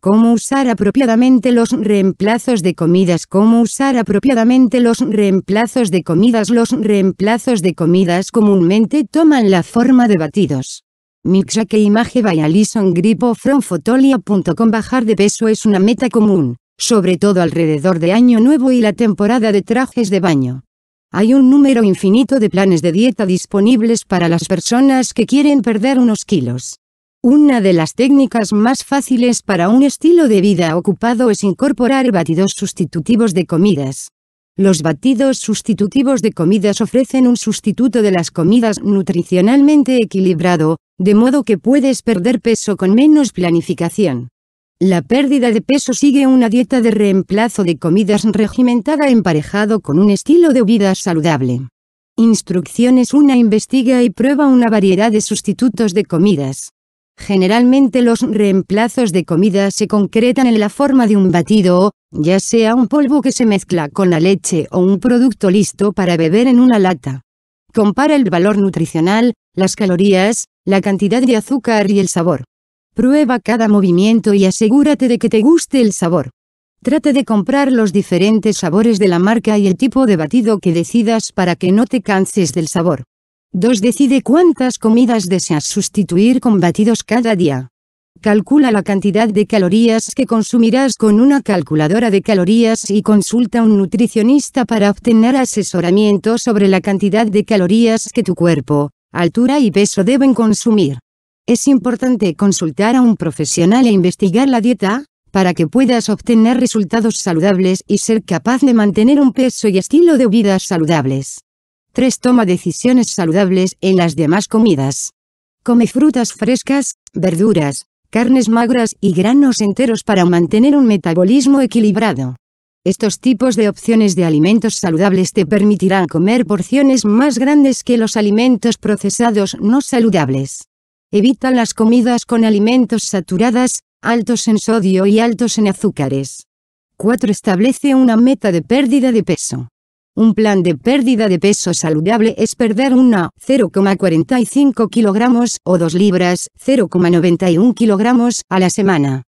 cómo usar apropiadamente los reemplazos de comidas, cómo usar apropiadamente los reemplazos de comidas. Los reemplazos de comidas comúnmente toman la forma de batidos. que image by Alison Gripo from fotolia.com Bajar de peso es una meta común, sobre todo alrededor de Año Nuevo y la temporada de trajes de baño. Hay un número infinito de planes de dieta disponibles para las personas que quieren perder unos kilos. Una de las técnicas más fáciles para un estilo de vida ocupado es incorporar batidos sustitutivos de comidas. Los batidos sustitutivos de comidas ofrecen un sustituto de las comidas nutricionalmente equilibrado, de modo que puedes perder peso con menos planificación. La pérdida de peso sigue una dieta de reemplazo de comidas regimentada emparejado con un estilo de vida saludable. Instrucciones Una Investiga y prueba una variedad de sustitutos de comidas. Generalmente los reemplazos de comida se concretan en la forma de un batido ya sea un polvo que se mezcla con la leche o un producto listo para beber en una lata. Compara el valor nutricional, las calorías, la cantidad de azúcar y el sabor. Prueba cada movimiento y asegúrate de que te guste el sabor. Trate de comprar los diferentes sabores de la marca y el tipo de batido que decidas para que no te canses del sabor. 2. Decide cuántas comidas deseas sustituir con batidos cada día. Calcula la cantidad de calorías que consumirás con una calculadora de calorías y consulta a un nutricionista para obtener asesoramiento sobre la cantidad de calorías que tu cuerpo, altura y peso deben consumir. Es importante consultar a un profesional e investigar la dieta, para que puedas obtener resultados saludables y ser capaz de mantener un peso y estilo de vida saludables. 3. Toma decisiones saludables en las demás comidas. Come frutas frescas, verduras, carnes magras y granos enteros para mantener un metabolismo equilibrado. Estos tipos de opciones de alimentos saludables te permitirán comer porciones más grandes que los alimentos procesados no saludables. Evita las comidas con alimentos saturadas, altos en sodio y altos en azúcares. 4. Establece una meta de pérdida de peso. Un plan de pérdida de peso saludable es perder una 0,45 kilogramos o dos libras 0,91 kilogramos a la semana.